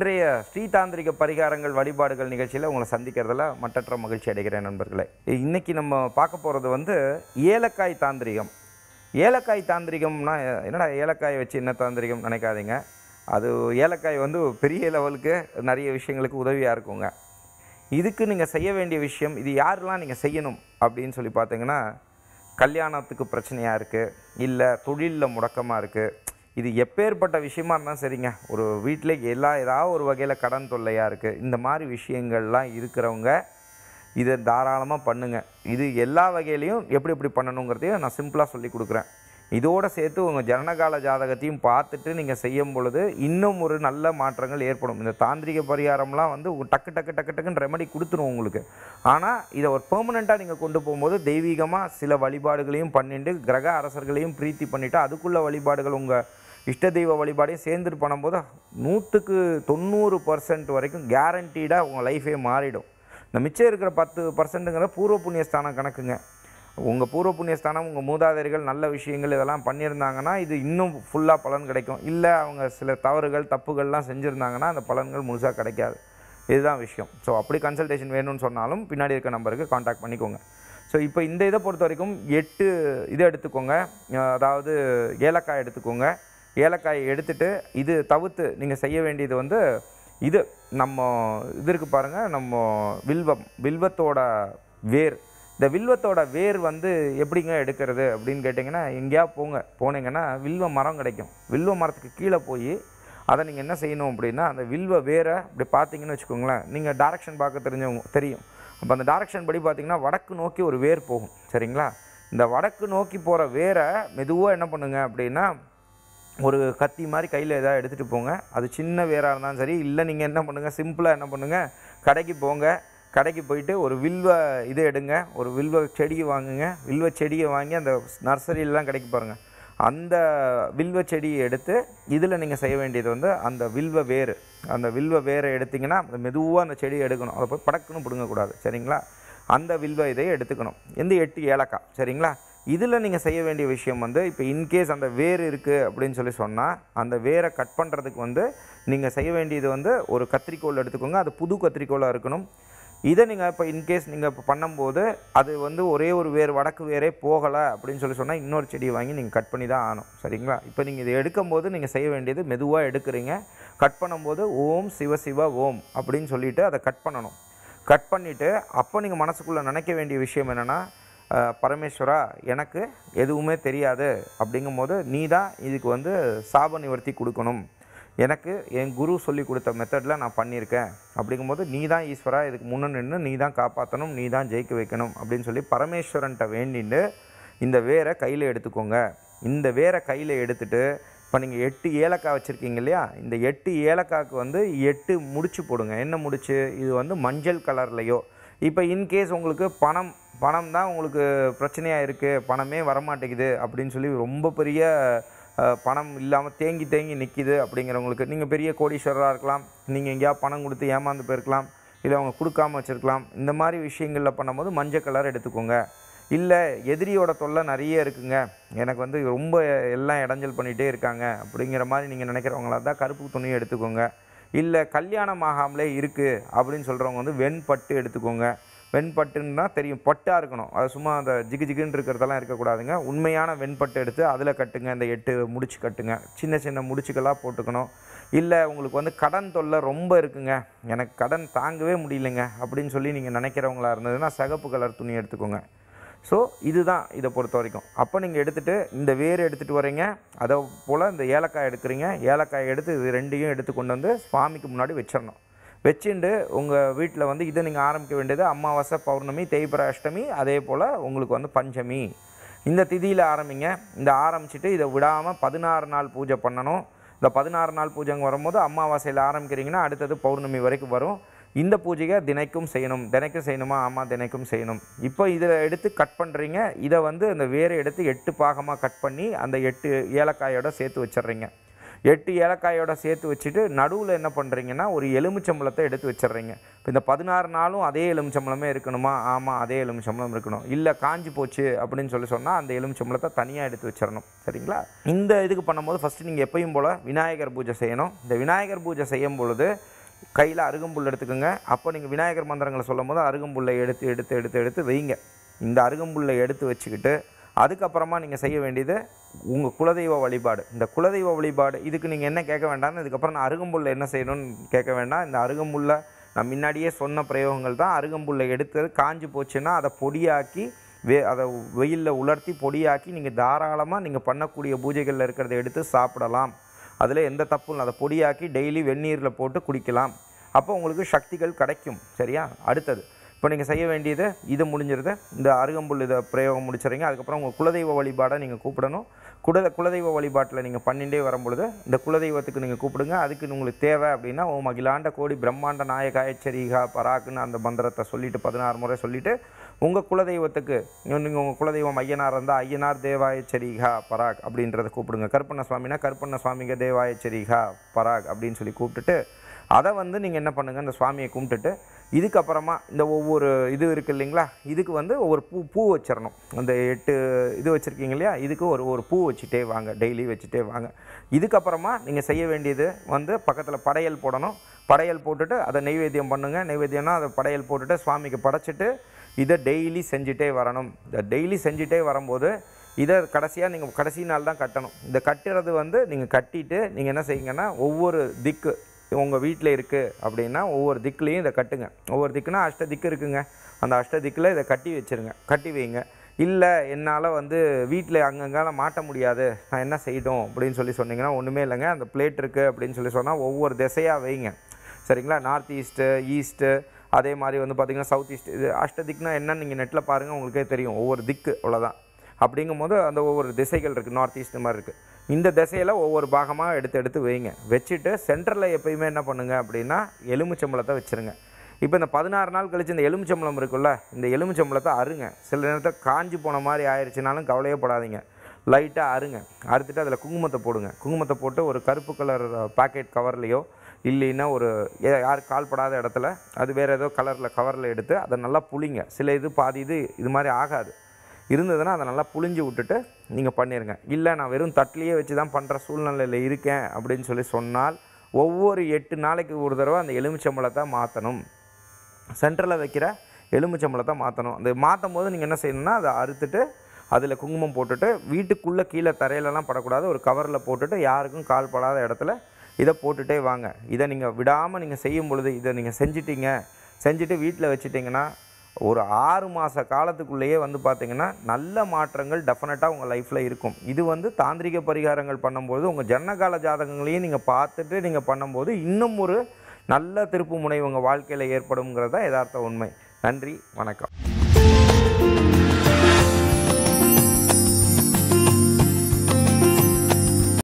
இன்றைய ஸ்ரீதாந்திரிக பரிகாரங்கள் வழிபாடுகள் நிகழ்ச்சியில் உங்களை சந்திக்கிறதுல மற்றற்ற மகிழ்ச்சி அடைகிறேன் நண்பர்களே இன்றைக்கி நம்ம பார்க்க போகிறது வந்து ஏலக்காய் தாந்திரிகம் ஏலக்காய் தாந்திரிகம்னா என்னடா ஏலக்காய் வச்சு என்ன தாந்திரிகம் நினைக்காதீங்க அது ஏலக்காய் வந்து பெரிய லெவலுக்கு நிறைய விஷயங்களுக்கு உதவியாக இருக்குங்க இதுக்கு நீங்கள் செய்ய வேண்டிய விஷயம் இது யாரெல்லாம் நீங்கள் செய்யணும் அப்படின்னு சொல்லி பார்த்தீங்கன்னா கல்யாணத்துக்கு பிரச்சனையாக இருக்குது இல்லை தொழிலில் முடக்கமாக இருக்குது இது எப்பேற்பட்ட விஷயமா இருந்தாலும் சரிங்க ஒரு வீட்டில் எல்லா ஏதாவது ஒரு வகையில் கடன் தொல்லையாக இருக்குது இந்த மாதிரி விஷயங்கள்லாம் இருக்கிறவங்க இதை தாராளமாக பண்ணுங்கள் இது எல்லா வகையிலையும் எப்படி எப்படி பண்ணணுங்கிறதையும் நான் சிம்பிளாக சொல்லி கொடுக்குறேன் இதோடு சேர்த்து உங்கள் ஜனனகால ஜாதகத்தையும் பார்த்துட்டு நீங்கள் செய்யும் பொழுது இன்னும் ஒரு நல்ல மாற்றங்கள் ஏற்படும் இந்த தாந்திரிக பரிகாரம்லாம் வந்து டக்கு டக்கு டக்கு டக்குன்னு ரெமடி கொடுத்துரும் உங்களுக்கு ஆனால் இதை ஒரு பெர்மனெண்ட்டாக நீங்கள் கொண்டு போகும்போது தெய்வீகமாக சில வழிபாடுகளையும் பண்ணிட்டு கிரக அரசர்களையும் பிரீத்தி பண்ணிவிட்டு அதுக்குள்ள வழிபாடுகள் உங்கள் இஷ்ட தெய்வ வழிபாடையும் சேர்ந்துட்டு பண்ணும்போது நூற்றுக்கு தொண்ணூறு பர்சன்ட் வரைக்கும் கேரண்டீடாக உங்கள் லைஃபே மாறிடும் இந்த மிச்சம் இருக்கிற பத்து பர்சன்ட்டுங்கிற பூர்வ புண்ணியஸ்தானம் கணக்குங்க உங்கள் பூர்வ புண்ணியஸ்தானம் உங்கள் மூதாதையர்கள் நல்ல விஷயங்கள் இதெல்லாம் பண்ணியிருந்தாங்கன்னா இது இன்னும் ஃபுல்லாக பலன் கிடைக்கும் இல்லை அவங்க சில தவறுகள் தப்புகள்லாம் செஞ்சுருந்தாங்கன்னா அந்த பலன்கள் முழுசாக கிடைக்காது இதுதான் விஷயம் ஸோ அப்படி கன்சல்டேஷன் வேணும்னு சொன்னாலும் பின்னாடி இருக்க நம்பருக்கு காண்டாக்ட் பண்ணிக்கோங்க ஸோ இப்போ இந்த இதை பொறுத்த வரைக்கும் எட்டு இதை எடுத்துக்கோங்க அதாவது ஏலக்காய் எடுத்துக்கோங்க ஏலக்காயை எடுத்துட்டு இது தவிர்த்து நீங்கள் செய்ய வேண்டியது வந்து இது நம்ம இது இருக்குது பாருங்கள் நம்ம வில்வம் வில்வத்தோட வேர் இந்த வில்வத்தோட வேர் வந்து எப்படிங்க எடுக்கிறது அப்படின்னு கேட்டிங்கன்னா எங்கேயா போங்க போனீங்கன்னா வில்வ மரம் கிடைக்கும் வில்வ மரத்துக்கு கீழே போய் அதை நீங்கள் என்ன செய்யணும் அப்படின்னா அந்த வில்வ வேரை அப்படி பார்த்தீங்கன்னு வச்சுக்கோங்களேன் நீங்கள் டேரக்ஷன் பார்க்க தெரிஞ்சவங்க தெரியும் அப்போ அந்த டேரக்ஷன் படி பார்த்திங்கன்னா வடக்கு நோக்கி ஒரு வேர் போகும் சரிங்களா இந்த வடக்கு நோக்கி போகிற வேரை மெதுவாக என்ன பண்ணுங்க அப்படின்னா ஒரு கத்தி மாதிரி கையில் எதாவது எடுத்துகிட்டு போங்க அது சின்ன வேராக இருந்தாலும் சரி இல்லை நீங்கள் என்ன பண்ணுங்கள் சிம்பிளாக என்ன பண்ணுங்கள் கடைக்கு போங்க கடைக்கு போயிட்டு ஒரு வில்வ இதை எடுங்க ஒரு வில்வ செடியை வாங்குங்க வில்வ செடியை வாங்கி அந்த நர்சரியிலலாம் கிடைக்க பாருங்கள் அந்த வில்வ செடியை எடுத்து இதில் நீங்கள் செய்ய வேண்டியது வந்து அந்த வில்வ வேறு அந்த வில்வ வேரை எடுத்திங்கன்னா மெதுவாக அந்த செடியை எடுக்கணும் அதை போய் படக்குன்னு பிடுங்கக்கூடாது சரிங்களா அந்த வில்வ இதை எடுத்துக்கணும் எந்த எட்டு ஏலக்காய் சரிங்களா இதில் நீங்கள் செய்ய வேண்டிய விஷயம் வந்து இப்போ இன்கேஸ் அந்த வேர் இருக்குது அப்படின்னு சொல்லி சொன்னால் அந்த வேரை கட் பண்ணுறதுக்கு வந்து நீங்கள் செய்ய வேண்டியது வந்து ஒரு கத்திரிக்கோல் எடுத்துக்கோங்க அது புது கத்திரிக்கோலாக இருக்கணும் இதை நீங்கள் இப்போ இன்கேஸ் நீங்கள் இப்போ பண்ணும்போது அது வந்து ஒரே ஒரு வேர் வடக்கு வேரே போகலை அப்படின்னு சொல்லி சொன்னால் இன்னொரு செடியை வாங்கி நீங்கள் கட் பண்ணி தான் ஆகணும் சரிங்களா இப்போ நீங்கள் இதை எடுக்கும்போது நீங்கள் செய்ய வேண்டியது மெதுவாக எடுக்கிறீங்க கட் பண்ணும்போது ஓம் சிவ சிவ ஓம் அப்படின்னு சொல்லிவிட்டு அதை கட் பண்ணணும் கட் பண்ணிவிட்டு அப்போ நீங்கள் மனசுக்குள்ளே நினைக்க வேண்டிய விஷயம் என்னென்னா பரமேஸ்வரா எனக்கு எதுவுமே தெரியாது அப்படிங்கும் போது நீ தான் இதுக்கு வந்து சாப நிவர்த்தி கொடுக்கணும் எனக்கு என் குரு சொல்லி கொடுத்த மெத்தடில் நான் பண்ணியிருக்கேன் அப்படிங்கும்போது நீ தான் ஈஸ்வரா இதுக்கு முன்னே நின்று நீ தான் காப்பாற்றணும் நீ தான் ஜெயிக்க வைக்கணும் அப்படின்னு சொல்லி பரமேஸ்வரன்ட்ட வேண்டின்னு இந்த வேரை கையில் எடுத்துக்கோங்க இந்த வேரை கையில் எடுத்துட்டு இப்போ நீங்கள் எட்டு ஏலக்காய் வச்சுருக்கீங்க இல்லையா இந்த எட்டு ஏலக்காய்க்கு வந்து எட்டு முடிச்சு போடுங்க என்ன முடிச்சு இது வந்து மஞ்சள் கலர்லையோ இப்போ இன்கேஸ் உங்களுக்கு பணம் பணம் தான் உங்களுக்கு பிரச்சனையாக இருக்குது பணமே வரமாட்டேங்குது அப்படின்னு சொல்லி ரொம்ப பெரிய பணம் இல்லாமல் தேங்கி தேங்கி நிற்கிது அப்படிங்கிறவங்களுக்கு நீங்கள் பெரிய கோடீஸ்வரராக இருக்கலாம் நீங்கள் எங்கேயாவது பணம் கொடுத்து ஏமாந்து போயிருக்கலாம் இல்லை அவங்க கொடுக்காமல் வச்சுருக்கலாம் இந்த மாதிரி விஷயங்களில் பண்ணும்போது மஞ்சள் கலர் எடுத்துக்கோங்க இல்லை எதிரியோட தொல்லை நிறைய இருக்குங்க எனக்கு வந்து ரொம்ப எல்லாம் இடைஞ்சல் பண்ணிகிட்டே இருக்காங்க அப்படிங்கிற மாதிரி நீங்கள் நினைக்கிறவங்களா தான் கருப்பு துணியை எடுத்துக்கோங்க இல்லை கல்யாணம் ஆகாமலே இருக்குது அப்படின்னு சொல்கிறவங்க வந்து வெண்பட்டு எடுத்துக்கோங்க வெண்பட்டுன்னா தெரியும் பட்டாக இருக்கணும் அது சும்மா அந்த ஜிகு ஜிகுன்னு இருக்கிறதெல்லாம் இருக்கக்கூடாதுங்க உண்மையான வெண்பட்டு எடுத்து அதில் கட்டுங்க இந்த எட்டு முடிச்சு கட்டுங்க சின்ன சின்ன முடிச்சுக்கெல்லாம் போட்டுக்கணும் இல்லை உங்களுக்கு வந்து கடன் தொல்லை ரொம்ப இருக்குங்க எனக்கு கடன் தாங்கவே முடியலைங்க அப்படின்னு சொல்லி நீங்கள் நினைக்கிறவங்களா இருந்ததுன்னா சகப்பு கலர் துணி எடுத்துக்கோங்க ஸோ இதுதான் இதை பொறுத்த வரைக்கும் அப்போ நீங்கள் எடுத்துகிட்டு இந்த வேர் எடுத்துகிட்டு வரீங்க அதை போல் இந்த ஏலக்காய் எடுக்கிறீங்க ஏலக்காய் எடுத்து இது ரெண்டையும் எடுத்து கொண்டு வந்து சுவாமிக்கு முன்னாடி வச்சிடணும் வச்சுண்டு உங்கள் வீட்டில் வந்து இதை நீங்கள் ஆரம்பிக்க வேண்டியது அமாவாசை பௌர்ணமி தேய்பிர அஷ்டமி அதே போல் உங்களுக்கு வந்து பஞ்சமி இந்த திதியில் ஆரம்பிங்க இந்த ஆரம்பிச்சுட்டு இதை விடாமல் பதினாறு நாள் பூஜை பண்ணணும் இந்த பதினாறு நாள் பூஜைங்க வரும்போது அமாவாசையில் ஆரம்பிக்கிறீங்கன்னா அடுத்தது பௌர்ணமி வரைக்கும் வரும் இந்த பூஜையை தினைக்கும் செய்யணும் தினைக்கும் செய்யணுமா ஆமாம் தினைக்கும் செய்யணும் இப்போ இதில் எடுத்து கட் பண்ணுறீங்க இதை வந்து அந்த வேறு எடுத்து எட்டு பாகமாக கட் பண்ணி அந்த எட்டு ஏலக்காயோட சேர்த்து வச்சிட்றீங்க எட்டு ஏலக்காயோட சேர்த்து வச்சுட்டு நடுவில் என்ன பண்ணுறீங்கன்னா ஒரு எலுமிச்சம்பளத்தை எடுத்து வச்சிடுறீங்க இப்போ இந்த பதினாறு நாளும் அதே எலுமிச்சம்பளமே இருக்கணுமா ஆமாம் அதே எலுமிச்சம்பளம் இருக்கணும் இல்லை காஞ்சி போச்சு அப்படின்னு சொல்லி சொன்னால் அந்த எலுமிச்சம்பளத்தை தனியாக எடுத்து வச்சிடணும் சரிங்களா இந்த இதுக்கு பண்ணும்போது ஃபஸ்ட்டு நீங்கள் எப்பயும் போல் விநாயகர் பூஜை செய்யணும் இந்த விநாயகர் பூஜை செய்யும் பொழுது கையில் அருகம்புல் எடுத்துக்கோங்க அப்போ நீங்கள் விநாயகர் மந்திரங்களை சொல்லும் போது அருகம்புல்லை எடுத்து எடுத்து எடுத்து எடுத்து வைங்க இந்த அருகம்புல்லை எடுத்து வச்சுக்கிட்டு அதுக்கப்புறமா நீங்கள் செய்ய வேண்டியது உங்கள் குலதெய்வ வழிபாடு இந்த குலதெய்வ வழிபாடு இதுக்கு நீங்கள் என்ன கேட்க வேண்டாம்னு இதுக்கப்புறம் நான் அருகம்புல்ல என்ன செய்யணும்னு கேட்க வேண்டாம் இந்த அருகம்புல்ல நான் முன்னாடியே சொன்ன பிரயோகங்கள் தான் அருகம்புல்ல எடுத்து காஞ்சி போச்சுன்னா அதை பொடியாக்கி வே அதை வெயிலில் உலர்த்தி பொடியாக்கி நீங்கள் தாராளமாக நீங்கள் பண்ணக்கூடிய பூஜைகளில் இருக்கிறத எடுத்து சாப்பிடலாம் அதில் எந்த தப்பும் இல்லை அதை பொடியாக்கி டெய்லி வெந்நீரில் போட்டு குடிக்கலாம் அப்போ உங்களுக்கு சக்திகள் கிடைக்கும் சரியா அடுத்தது இப்போ நீங்கள் செய்ய வேண்டியது இது முடிஞ்சிருது இந்த அருகம்புல் இதை பிரயோகம் முடிச்சுறீங்க அதுக்கப்புறம் உங்கள் குலதெய்வ வழிபாடை நீங்கள் கூப்பிடணும் குட குலதெய்வ வழிபாட்டில் நீங்கள் பண்ணிகிட்டே வரும்பொழுது இந்த குலதெய்வத்துக்கு நீங்கள் கூப்பிடுங்க அதுக்கு உங்களுக்கு தேவை அப்படின்னா ஓம் அகிலாண்ட கோடி பிரம்மாண்ட நாயக பராக்குன்னு அந்த மந்திரத்தை சொல்லிவிட்டு பதினாறு முறை சொல்லிவிட்டு உங்கள் குலதெய்வத்துக்கு நீங்கள் உங்கள் குலதெய்வம் ஐயனார் இருந்தால் ஐயனார் தேவாயச்சரிகா பராக் அப்படின்றத கூப்பிடுங்க கருப்பண்ண சுவாமினா கருப்பண்ண சுவாமிங்க தேவாய பராக் அப்படின்னு சொல்லி கூப்பிட்டுட்டு அதை வந்து நீங்கள் என்ன பண்ணுங்கள் அந்த சுவாமியை கும்பிட்டுட்டு இதுக்கப்புறமா இந்த ஒவ்வொரு இது இருக்குது இல்லைங்களா இதுக்கு வந்து ஒவ்வொரு பூ பூ வச்சிடணும் அந்த எட்டு இது வச்சுருக்கீங்க இல்லையா இதுக்கு ஒரு ஒரு பூ வச்சுட்டே வாங்க டெய்லி வச்சுட்டே வாங்க இதுக்கப்புறமா நீங்கள் செய்ய வேண்டியது வந்து பக்கத்தில் படையல் போடணும் படையல் போட்டுட்டு அதை நெய்வேத்தியம் பண்ணுங்கள் நெய்வேத்தியம்னா அதை படையல் போட்டுட்டு சுவாமிக்கு படைச்சிட்டு இதை டெய்லி செஞ்சுட்டே வரணும் இதை டெய்லி செஞ்சுட்டே வரும்போது இதை கடைசியாக நீங்கள் கடைசி நாள் தான் கட்டணும் இந்த கட்டுறது வந்து நீங்கள் கட்டிட்டு நீங்கள் என்ன செய்யுங்கன்னா ஒவ்வொரு திக்கு உங்கள் வீட்டில் இருக்குது அப்படின்னா ஒவ்வொரு திக்குலேயும் இதை கட்டுங்க ஒவ்வொரு திக்குனா அஷ்ட திக்கு இருக்குங்க அந்த அஷ்ட திக்கில் இதை கட்டி வச்சுருங்க கட்டி வைங்க இல்லை என்னால் வந்து வீட்டில் அங்கங்கால மாட்ட முடியாது நான் என்ன செய்யணும் அப்படின்னு சொல்லி சொன்னிங்கன்னா ஒன்றுமே இல்லைங்க அந்த பிளேட் இருக்குது அப்படின்னு சொல்லி சொன்னால் ஒவ்வொரு திசையாக வைங்க சரிங்களா நார்த் ஈஸ்ட்டு ஈஸ்ட்டு அதே மாதிரி வந்து பார்த்திங்கன்னா சவுத் ஈஸ்ட் இது அஷ்ட திக்குனா என்னன்னு நீங்கள் நெட்டில் பாருங்கள் உங்களுக்கே தெரியும் ஒவ்வொரு திக்கு அவ்வளோதான் அப்படிங்கும் போது அந்த ஒவ்வொரு திசைகள் இருக்குது நார்த் ஈஸ்ட் மாதிரி இருக்குது இந்த திசையில் ஒவ்வொரு பாகமாக எடுத்து எடுத்து வைங்க வச்சுட்டு சென்டரில் எப்பயுமே என்ன பண்ணுங்கள் அப்படின்னா எலுமிச்சம்பளத்தை வச்சுருங்க இப்போ இந்த பதினாறு நாள் கழித்து இந்த எலுமிச்சம்பளம் இருக்குல்ல இந்த எலுமிச்சம்பளத்தை அருங்க சில நேரத்தில் காஞ்சி போன மாதிரி ஆயிடுச்சுனாலும் கவலையே படாதீங்க லைட்டாக அருங்க அறுத்துட்டு அதில் குங்குமத்தை போடுங்க குங்குமத்தை போட்டு ஒரு கருப்பு கலர் பாக்கெட் கவர்லேயோ இல்லைன்னா ஒரு யார் கால்படாத இடத்துல அது வேறு ஏதோ கலரில் கவரில் எடுத்து அதை நல்லா புளிங்க சில இது பாதி இது இது மாதிரி ஆகாது இருந்ததுன்னா அதை நல்லா புழிஞ்சு விட்டுட்டு நீங்கள் பண்ணிடுங்க இல்லை நான் வெறும் தட்டிலேயே வச்சு தான் பண்ணுற சூழ்நிலையில் இருக்கேன் அப்படின்னு சொல்லி சொன்னால் ஒவ்வொரு எட்டு நாளைக்கு ஒரு தடவை அந்த எலுமிச்சம்பழத்தை மாற்றணும் சென்டரில் வைக்கிற எலுமிச்சம்பளத்தை மாற்றணும் அந்த மாற்றும் போது நீங்கள் என்ன செய்யணும்னா அதை அறுத்துட்டு அதில் குங்குமம் போட்டுட்டு வீட்டுக்குள்ளே கீழே தரையிலலாம் படக்கூடாது ஒரு கவரில் போட்டுட்டு யாருக்கும் கால் படாத இடத்துல இதை போட்டுகிட்டே வாங்க இதை நீங்கள் விடாமல் நீங்கள் செய்யும் பொழுது இதை நீங்கள் செஞ்சிட்டிங்க செஞ்சுட்டு வீட்டில் வச்சுட்டிங்கன்னா ஒரு ஆறு மாத காலத்துக்குள்ளேயே வந்து பார்த்திங்கன்னா நல்ல மாற்றங்கள் டெஃபினட்டாக உங்கள் லைஃப்பில் இருக்கும் இது வந்து தாந்திரிக பரிகாரங்கள் பண்ணும்போது உங்கள் ஜன்னகால ஜாதகங்களையும் நீங்கள் பார்த்துட்டு நீங்கள் பண்ணும்போது இன்னும் ஒரு நல்ல திருப்பு முனை உங்கள் வாழ்க்கையில் தான் யதார்த்த உண்மை நன்றி வணக்கம்